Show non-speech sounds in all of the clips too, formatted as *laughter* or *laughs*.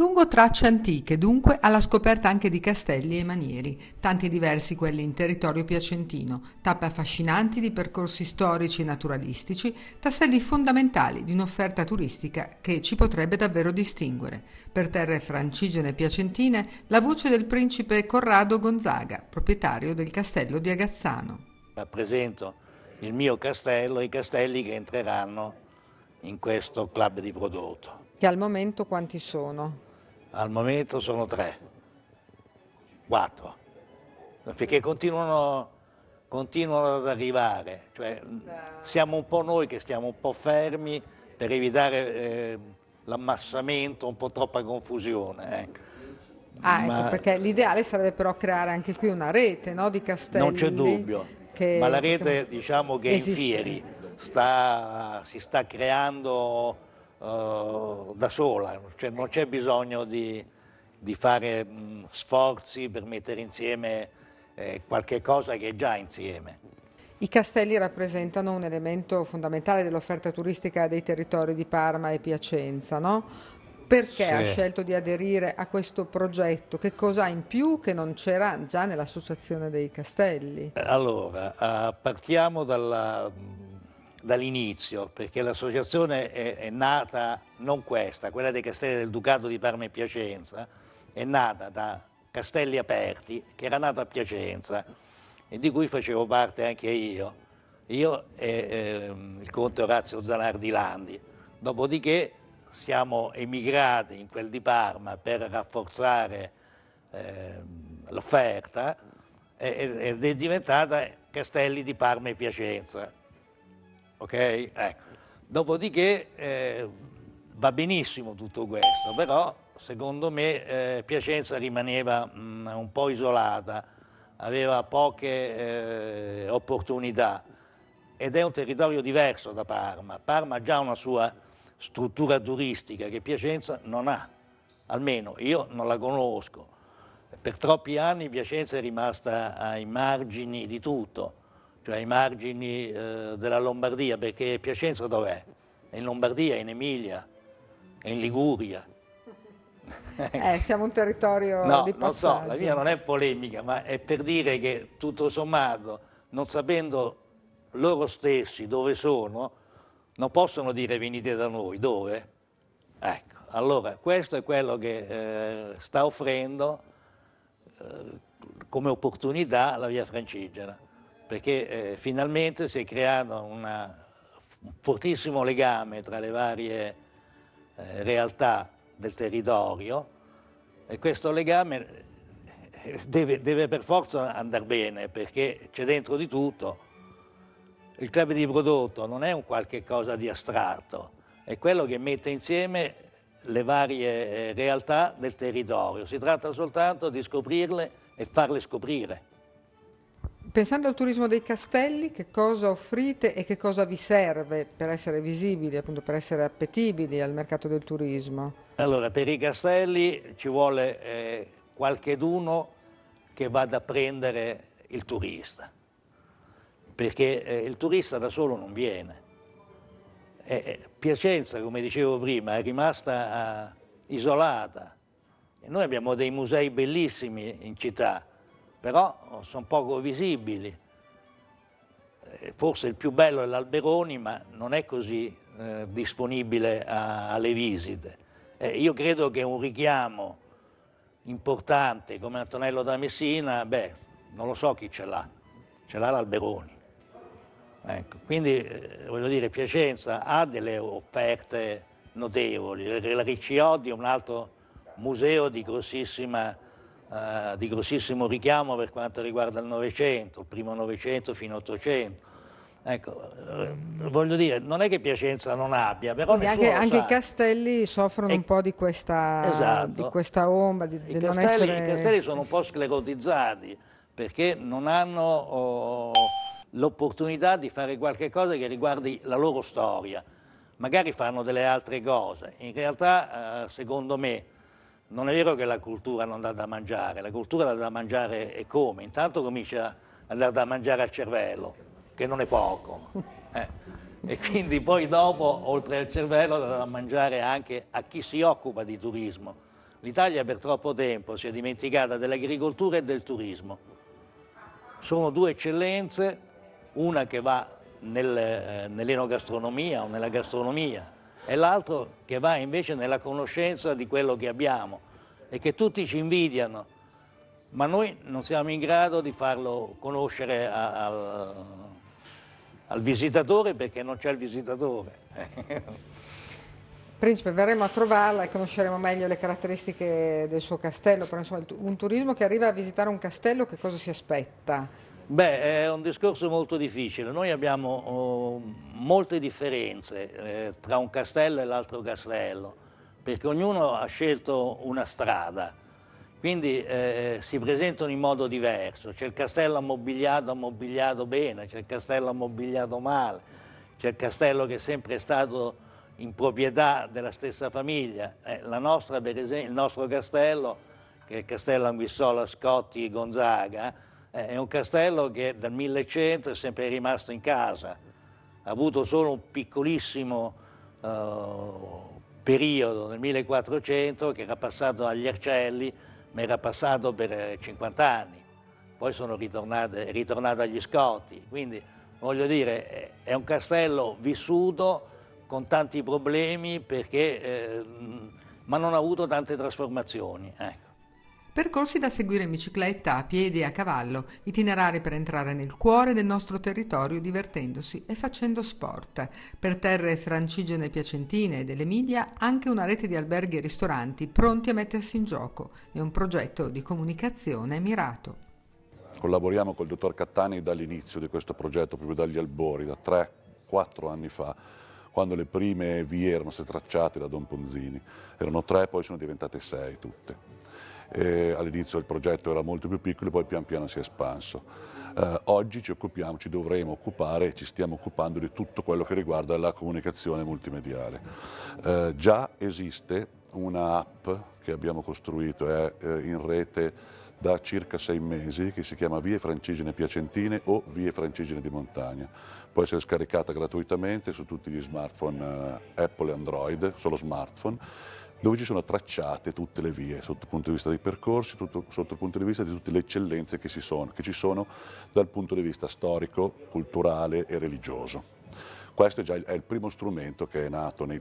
Lungo tracce antiche, dunque, alla scoperta anche di castelli e manieri, tanti diversi quelli in territorio piacentino, tappe affascinanti di percorsi storici e naturalistici, tasselli fondamentali di un'offerta turistica che ci potrebbe davvero distinguere. Per terre francigene e piacentine, la voce del principe Corrado Gonzaga, proprietario del castello di Agazzano. Rappresento il mio castello e i castelli che entreranno in questo club di prodotto. Che al momento quanti sono? al momento sono tre, quattro, perché continuano, continuano ad arrivare, cioè, mm, siamo un po' noi che stiamo un po' fermi per evitare eh, l'ammassamento, un po' troppa confusione. Ecco. Ah, ecco, Ma... perché l'ideale sarebbe però creare anche qui una rete no, di castelli. Non c'è dubbio, che... ma la rete diciamo che è in fieri, sta, si sta creando eh, da sola, cioè, non c'è bisogno di, di fare mh, sforzi per mettere insieme eh, qualche cosa che è già insieme. I castelli rappresentano un elemento fondamentale dell'offerta turistica dei territori di Parma e Piacenza, no? Perché ha scelto di aderire a questo progetto? Che cosa ha in più che non c'era già nell'Associazione dei Castelli? Allora, eh, partiamo dalla, dall'inizio, perché l'associazione è, è, nata, non questa, quella dei castelli del Ducato di Parma e Piacenza, è nata da Castelli Aperti, che era nato a Piacenza e di cui facevo parte anche io, io e eh, il conte Orazio Zanardi Landi. Dopodiché siamo emigrati in quel di Parma per rafforzare eh, l'offerta ed è diventata Castelli di Parma e Piacenza ok? Ecco. Dopodiché eh, va benissimo tutto questo, però secondo me eh, Piacenza rimaneva mh, mm, un po' isolata, aveva poche eh, opportunità ed è un territorio diverso da Parma. Parma ha già una sua struttura turistica che Piacenza non ha, almeno io non la conosco. Per troppi anni Piacenza è rimasta ai margini di tutto cioè ai margini eh, della Lombardia, perché Piacenza dov'è? È in Lombardia, è in Emilia, è in Liguria. *laughs* Eh, siamo un territorio no, di passaggio. Non so, la mia non è polemica, ma è per dire che tutto sommato, non sapendo loro stessi dove sono, non possono dire venite da noi, dove? Ecco, allora questo è quello che eh, sta offrendo eh, come opportunità la via francigena perché eh, finalmente si è creato un fortissimo legame tra le varie eh, realtà del territorio e questo legame eh, deve, deve per forza andare bene perché c'è dentro di tutto. Il club di prodotto non è un qualche cosa di astratto, è quello che mette insieme le varie eh, realtà del territorio, si tratta soltanto di scoprirle e farle scoprire. Pensando al turismo dei castelli, che cosa offrite e che cosa vi serve per essere visibili, appunto per essere appetibili al mercato del turismo? Allora, per i castelli ci vuole eh, qualcheduno che vada a prendere il turista, perché eh, il turista da solo non viene. Eh, eh Piacenza, come dicevo prima, è rimasta ah, isolata. E noi abbiamo dei musei bellissimi in città, però oh, sono poco visibili. Eh, forse il più bello è l'Alberoni, ma non è così eh, disponibile a, alle visite. Eh, io credo che un richiamo importante come Antonello da Messina, beh, non lo so chi ce l'ha, ce l'ha l'Alberoni. Ecco, quindi eh, voglio dire, Piacenza ha delle offerte notevoli, la Ricciotti di un altro museo di grossissima eh, di grossissimo richiamo per quanto riguarda il Novecento, il primo Novecento fino all'Ottocento. Ecco, eh, voglio dire, non è che Piacenza non abbia, però anche, anche i castelli soffrono e, un po' di questa, esatto. di questa ombra. Di, I, castelli, essere... I, castelli, sono un po' sclerotizzati perché non hanno oh, l'opportunità di fare qualche cosa che riguardi la loro storia. Magari fanno delle altre cose. In realtà, eh, secondo me, non è vero che la cultura non dà da mangiare, la cultura dà da mangiare e come? Intanto comincia a dare da mangiare al cervello, che non è poco. *laughs* Eh. E quindi poi dopo, oltre al cervello, dà da mangiare anche a chi si occupa di turismo. L'Italia per troppo tempo si è dimenticata dell'agricoltura e del turismo. Sono due eccellenze, una che va nel, eh, nell'enogastronomia o nella gastronomia, e l'altro che va invece nella conoscenza di quello che abbiamo e che tutti ci invidiano, ma noi non siamo in grado di farlo conoscere a, a, al visitatore perché non c'è il visitatore. *laughs* Principe, verremo a trovarla e conosceremo meglio le caratteristiche del suo castello, però insomma un turismo che arriva a visitare un castello che cosa si aspetta? Beh, è un discorso molto difficile. Noi abbiamo oh, molte differenze eh, tra un castello e l'altro castello, perché ognuno ha scelto una strada, quindi eh, si presentano in modo diverso. C'è il castello ammobiliato, ammobiliato bene, c'è il castello ammobiliato male, c'è il castello che è sempre stato in proprietà della stessa famiglia. Eh, la nostra, per esempio, il nostro castello, che è il castello Anguissola Scotti Gonzaga, eh, è un castello che dal 1100 è sempre rimasto in casa, ha avuto solo un piccolissimo uh, periodo nel 1400 che era passato agli Arcelli, ma era passato per 50 eh, anni, poi sono ritornato agli Scotti, quindi voglio dire è un castello vissuto con tanti problemi perché, eh, ma non ha avuto tante trasformazioni. Ecco. Percorsi da seguire in bicicletta, a piedi e a cavallo, itinerari per entrare nel cuore del nostro territorio divertendosi e facendo sport. Per terre francigene piacentine e dell'Emilia anche una rete di alberghi e ristoranti pronti a mettersi in gioco e un progetto di comunicazione mirato. Collaboriamo col dottor Cattani dall'inizio di questo progetto, proprio dagli albori, da 3-4 anni fa quando le prime vie erano state tracciate da Don Ponzini. Erano tre, poi sono diventate sei tutte eh, all'inizio il progetto era molto più piccolo e poi pian piano si è espanso. Eh, oggi ci occupiamo, ci dovremo occupare e ci stiamo occupando di tutto quello che riguarda la comunicazione multimediale. Eh, già esiste un'app che abbiamo costruito, è eh, in rete da circa sei mesi che si chiama Vie Francigene Piacentine o Vie Francigene di Montagna. Può essere scaricata gratuitamente su tutti gli smartphone eh, Apple e Android, solo smartphone, dove ci sono tracciate tutte le vie sotto il punto di vista dei percorsi, tutto, sotto il punto di vista di tutte le eccellenze che, sono, che ci sono dal punto di vista storico, culturale e religioso. Questo è già il, primo strumento che è nato nei,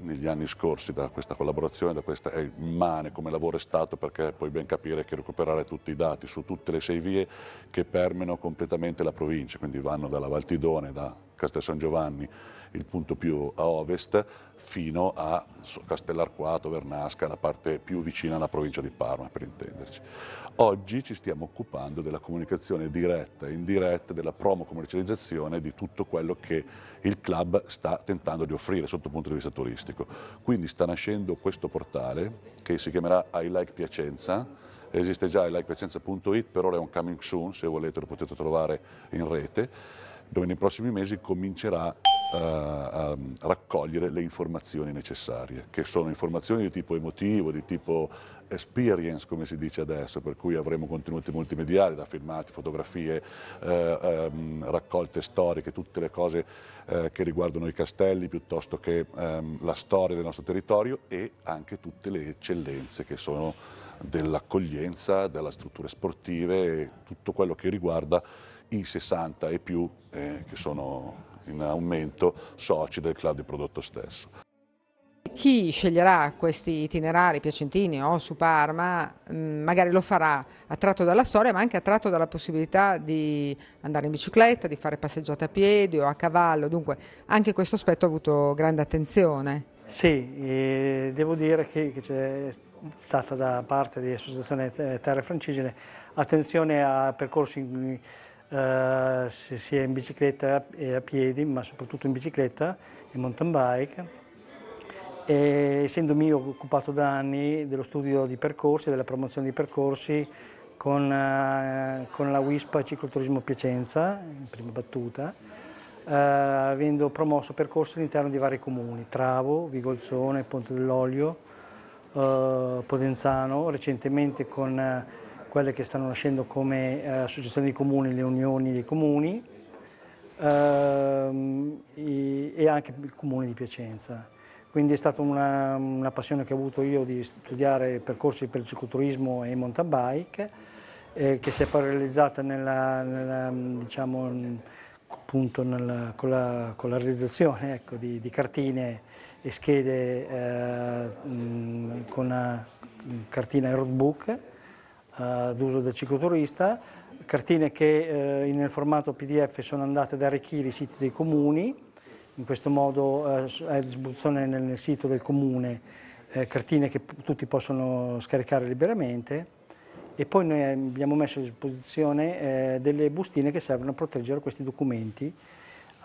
negli anni scorsi da questa collaborazione, da questa, è immane come lavoro è stato perché puoi ben capire che recuperare tutti i dati su tutte le sei vie che permeano completamente la provincia, quindi vanno dalla Valtidone, da Castel San Giovanni il punto più a ovest, fino a Castellarquato, Vernasca, la parte più vicina alla provincia di Parma, per intenderci. Oggi ci stiamo occupando della comunicazione diretta e indiretta, della promo commercializzazione di tutto quello che il club sta tentando di offrire sotto il punto di vista turistico. Quindi sta nascendo questo portale che si chiamerà I Like Piacenza, esiste già ilikepiacenza.it, per ora è un coming soon, se volete lo potete trovare in rete, dove nei prossimi mesi comincerà a eh, ehm, raccogliere le informazioni necessarie, che sono informazioni di tipo emotivo, di tipo experience, come si dice adesso, per cui avremo contenuti multimediali da filmati, fotografie, eh, ehm, raccolte storiche, tutte le cose eh, che riguardano i castelli piuttosto che ehm, la storia del nostro territorio e anche tutte le eccellenze che sono dell'accoglienza, delle strutture sportive e tutto quello che riguarda i 60 e più eh, che sono in aumento soci del club di prodotto stesso. Chi sceglierà questi itinerari piacentini o su Parma mm, magari lo farà attratto dalla storia ma anche attratto dalla possibilità di andare in bicicletta, di fare passeggiate a piedi o a cavallo, dunque anche questo aspetto ha avuto grande attenzione. Sì, devo dire che, c'è stata da parte dell'associazione Terre Francigene attenzione a percorsi in, eh, se si è in bicicletta e a piedi, ma soprattutto in bicicletta e mountain bike. E, essendomi occupato da anni dello studio di percorsi, della promozione di percorsi con, eh, con la WISPA Cicloturismo Piacenza, in prima battuta, eh, avendo promosso percorsi all'interno di vari comuni, Travo, Vigolzone, Ponte dell'Olio, eh, Podenzano, recentemente con quelle che stanno nascendo come eh, associazioni di comuni, le unioni dei comuni ehm, e, e, anche il comune di Piacenza. Quindi è stata una, una, passione che ho avuto io di studiare percorsi per il cicloturismo e mountain bike, eh, che si è poi realizzata nella, nella, diciamo, nella, con, la, con, la, realizzazione ecco, di, di cartine e schede eh, con una cartina e roadbook eh, d'uso del cicloturista, cartine che eh, nel formato PDF sono andate ad arricchire i siti dei comuni, in questo modo eh, è a disposizione nel, nel sito del comune eh, cartine che tutti possono scaricare liberamente e poi noi abbiamo messo a disposizione eh, delle bustine che servono a proteggere questi documenti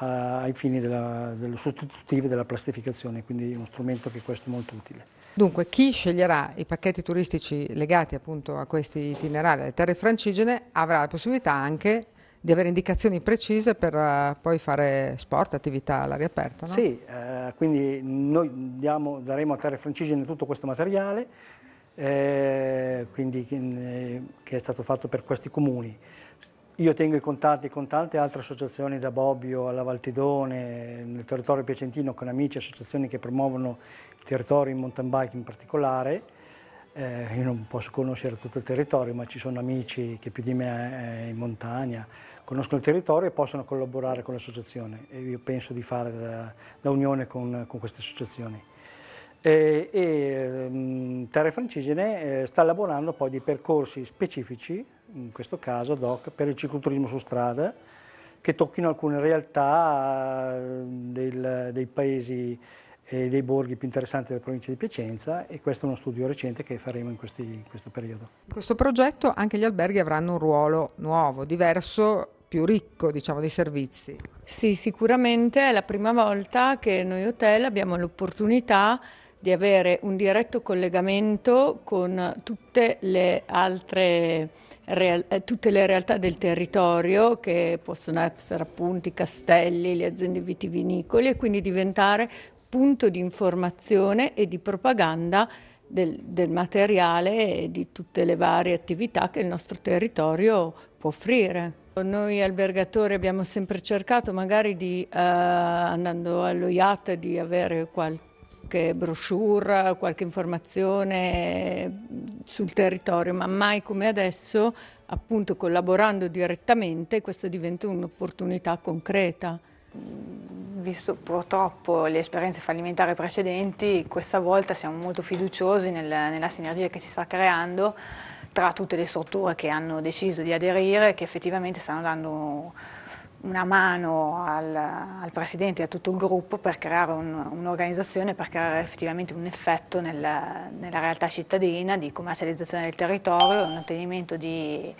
ai fini della, dello sostitutivo della plastificazione, quindi uno strumento che questo è molto utile. Dunque, chi sceglierà i pacchetti turistici legati appunto a questi itinerari, alle terre francigene, avrà la possibilità anche di avere indicazioni precise per uh, poi fare sport, attività all'aria aperta. No? Sì, eh, quindi noi diamo, daremo a Terre Francigene tutto questo materiale eh, quindi, che, eh, che è stato fatto per questi comuni. Io tengo i contatti con tante altre associazioni da Bobbio alla Valtidone, nel territorio piacentino con amici, e associazioni che promuovono il territorio in mountain bike in particolare. Eh, io non posso conoscere tutto il territorio, ma ci sono amici che più di me eh, in montagna conoscono il territorio e possono collaborare con l'associazione. E io penso di fare da, da unione con, con, queste associazioni. E, e mm, Terre Francigene eh, sta elaborando poi dei percorsi specifici in questo caso ad hoc, per il cicloturismo su strada, che tocchino alcune realtà eh, del, dei paesi e dei borghi più interessanti della provincia di Piacenza e questo è uno studio recente che faremo in, questi, in questo periodo. In questo progetto anche gli alberghi avranno un ruolo nuovo, diverso più ricco diciamo, dei servizi. Sì, sicuramente è la prima volta che noi hotel abbiamo l'opportunità di avere un diretto collegamento con tutte le altre real- eh, tutte le realtà del territorio che possono essere appunto i castelli, le aziende vitivinicole e quindi diventare punto di informazione e di propaganda del, del, materiale e di tutte le varie attività che il nostro territorio può offrire. Noi albergatori abbiamo sempre cercato magari di, eh, andando allo IAT, di avere qualche qualche brochure, qualche informazione eh, sul territorio, ma mai come adesso, appunto collaborando direttamente, questa diventa un'opportunità concreta. Mm, visto purtroppo le esperienze fallimentari precedenti, questa volta siamo molto fiduciosi nel, nella sinergia che si sta creando tra tutte le strutture che hanno deciso di aderire, e che effettivamente stanno dando una mano al, al Presidente e a tutto il gruppo per creare un'organizzazione, per creare effettivamente un effetto nel, nella realtà cittadina di commercializzazione del territorio, un ottenimento di,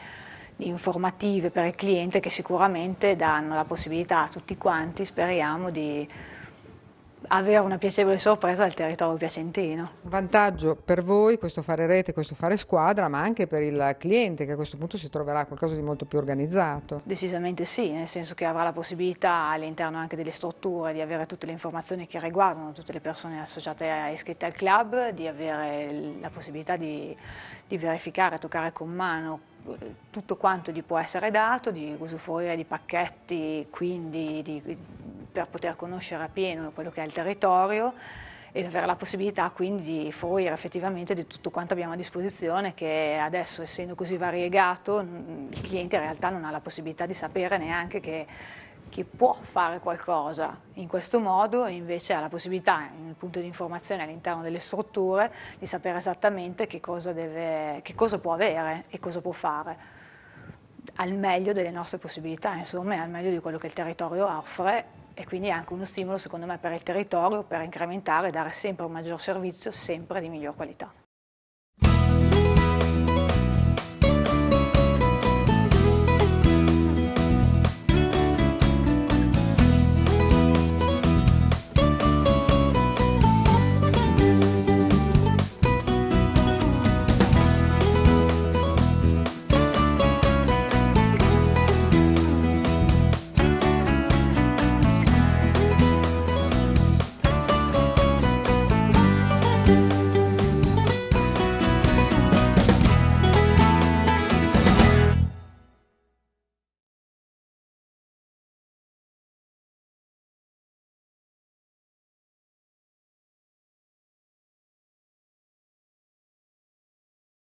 di, informative per il cliente che sicuramente danno la possibilità a tutti quanti, speriamo, di avere una piacevole sorpresa al territorio piacentino. Vantaggio per voi questo fare rete, questo fare squadra, ma anche per il cliente che a questo punto si troverà qualcosa di molto più organizzato. Decisamente sì, nel senso che avrà la possibilità all'interno anche delle strutture di avere tutte le informazioni che riguardano tutte le persone associate e iscritte al club, di avere la possibilità di, di verificare, toccare con mano eh, tutto quanto gli può essere dato, di usufruire di pacchetti, quindi di per poter conoscere appieno quello che è il territorio ed avere la possibilità quindi di fruire effettivamente di tutto quanto abbiamo a disposizione che adesso essendo così variegato il cliente in realtà non ha la possibilità di sapere neanche che, che può fare qualcosa in questo modo invece ha la possibilità nel punto di informazione all'interno delle strutture di sapere esattamente che cosa, deve, che cosa può avere e cosa può fare al meglio delle nostre possibilità, insomma, al meglio di quello che il territorio offre e quindi è anche uno stimolo secondo me per il territorio per incrementare e dare sempre un maggior servizio, sempre di miglior qualità.